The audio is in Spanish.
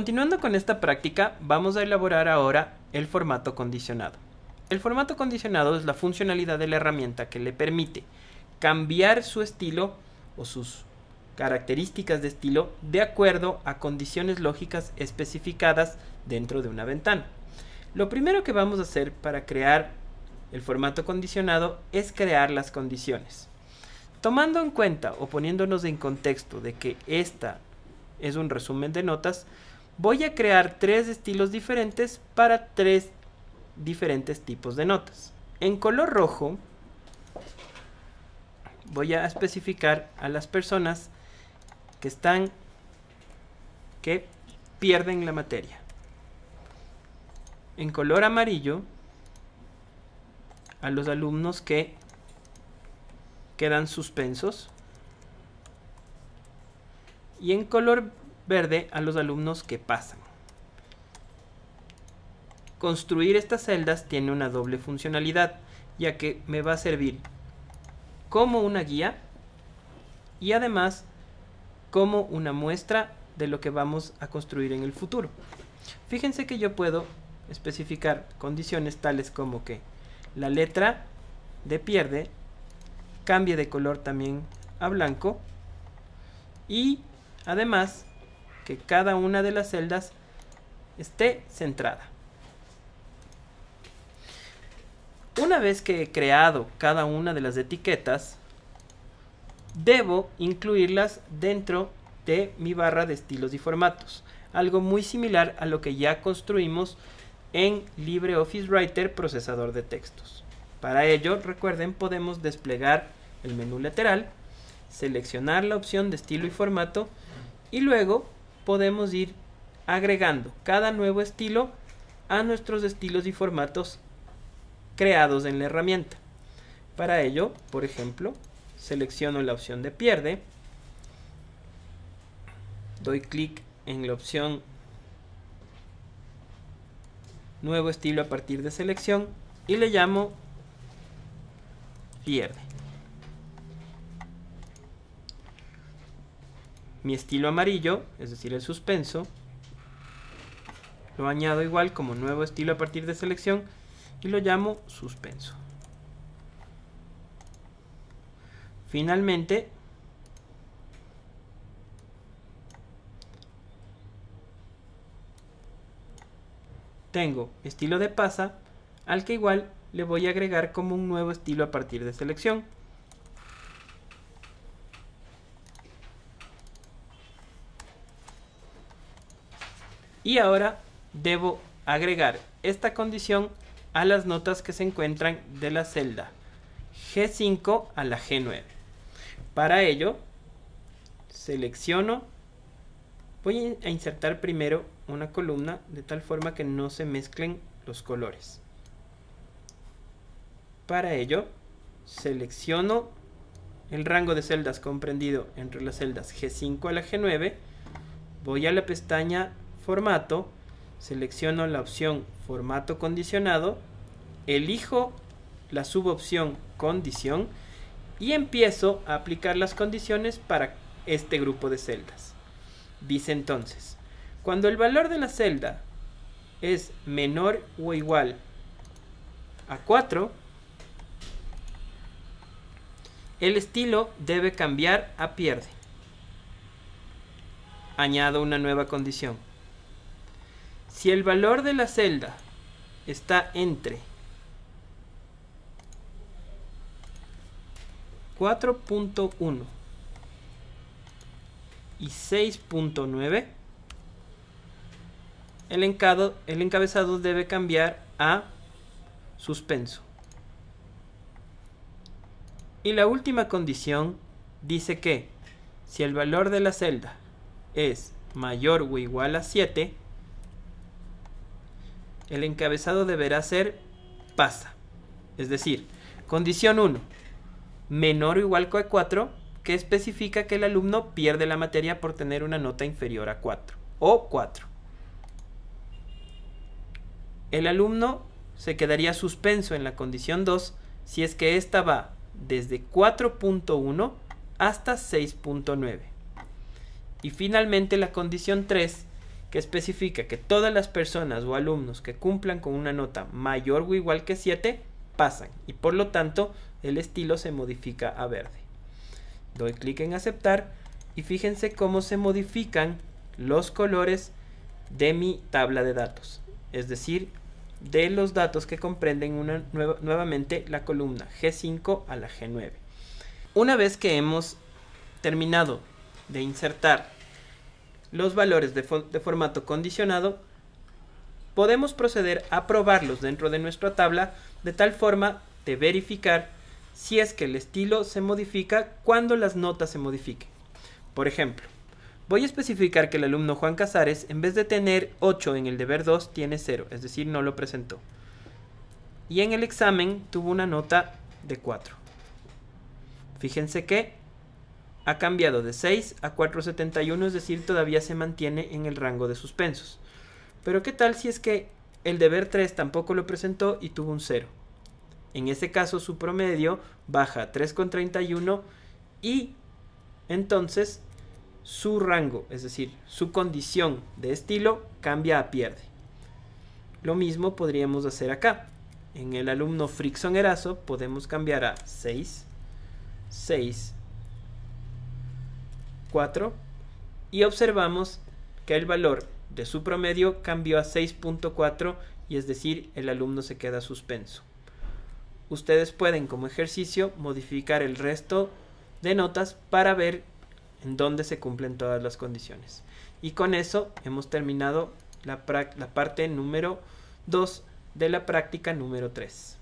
Continuando con esta práctica, vamos a elaborar ahora el formato condicionado. El formato condicionado es la funcionalidad de la herramienta que le permite cambiar su estilo o sus características de estilo de acuerdo a condiciones lógicas especificadas dentro de una ventana. Lo primero que vamos a hacer para crear el formato condicionado es crear las condiciones. Tomando en cuenta o poniéndonos en contexto de que esta es un resumen de notas, voy a crear tres estilos diferentes para tres diferentes tipos de notas. En color rojo voy a especificar a las personas que están que pierden la materia. En color amarillo a los alumnos que quedan suspensos. Y en color verde a los alumnos que pasan. Construir estas celdas tiene una doble funcionalidad, ya que me va a servir como una guía y además como una muestra de lo que vamos a construir en el futuro. Fíjense que yo puedo especificar condiciones tales como que la letra de pierde cambie de color también a blanco y además que cada una de las celdas esté centrada. Una vez que he creado cada una de las etiquetas, debo incluirlas dentro de mi barra de estilos y formatos. Algo muy similar a lo que ya construimos en LibreOffice Writer procesador de textos. Para ello, recuerden, podemos desplegar el menú lateral, seleccionar la opción de estilo y formato y luego podemos ir agregando cada nuevo estilo a nuestros estilos y formatos creados en la herramienta. Para ello, por ejemplo, selecciono la opción de pierde, doy clic en la opción nuevo estilo a partir de selección y le llamo pierde. mi estilo amarillo, es decir, el suspenso. Lo añado igual como nuevo estilo a partir de selección y lo llamo suspenso. Finalmente, tengo estilo de pasa al que igual le voy a agregar como un nuevo estilo a partir de selección. Y ahora debo agregar esta condición a las notas que se encuentran de la celda G5 a la G9. Para ello, selecciono, voy a insertar primero una columna de tal forma que no se mezclen los colores. Para ello, selecciono el rango de celdas comprendido entre las celdas G5 a la G9, voy a la pestaña formato, selecciono la opción formato condicionado, elijo la subopción condición y empiezo a aplicar las condiciones para este grupo de celdas. Dice entonces, cuando el valor de la celda es menor o igual a 4, el estilo debe cambiar a pierde. Añado una nueva condición. Si el valor de la celda está entre 4.1 y 6.9, el, el encabezado debe cambiar a suspenso. Y la última condición dice que si el valor de la celda es mayor o igual a 7, el encabezado deberá ser pasa. Es decir, condición 1, menor o igual que 4, que especifica que el alumno pierde la materia por tener una nota inferior a 4 o 4. El alumno se quedaría suspenso en la condición 2 si es que ésta va desde 4.1 hasta 6.9. Y finalmente la condición 3 que especifica que todas las personas o alumnos que cumplan con una nota mayor o igual que 7 pasan y por lo tanto el estilo se modifica a verde. Doy clic en aceptar y fíjense cómo se modifican los colores de mi tabla de datos, es decir, de los datos que comprenden una, nuevamente la columna G5 a la G9. Una vez que hemos terminado de insertar los valores de, formato condicionado, podemos proceder a probarlos dentro de nuestra tabla de tal forma de verificar si es que el estilo se modifica cuando las notas se modifiquen. Por ejemplo, voy a especificar que el alumno Juan Casares, en vez de tener 8 en el deber 2, tiene 0, es decir, no lo presentó. Y en el examen tuvo una nota de 4. Fíjense que ha cambiado de 6 a 4,71, es decir, todavía se mantiene en el rango de suspensos. Pero ¿qué tal si es que el deber 3 tampoco lo presentó y tuvo un 0? En ese caso su promedio baja a 3,31 y entonces su rango, es decir, su condición de estilo cambia a pierde. Lo mismo podríamos hacer acá. En el alumno Frickson Erazo podemos cambiar a 6, 6, 4 y observamos que el valor de su promedio cambió a 6.4 y es decir, el alumno se queda suspenso. Ustedes pueden como ejercicio modificar el resto de notas para ver en dónde se cumplen todas las condiciones. Y con eso hemos terminado la, la parte número 2 de la práctica número 3.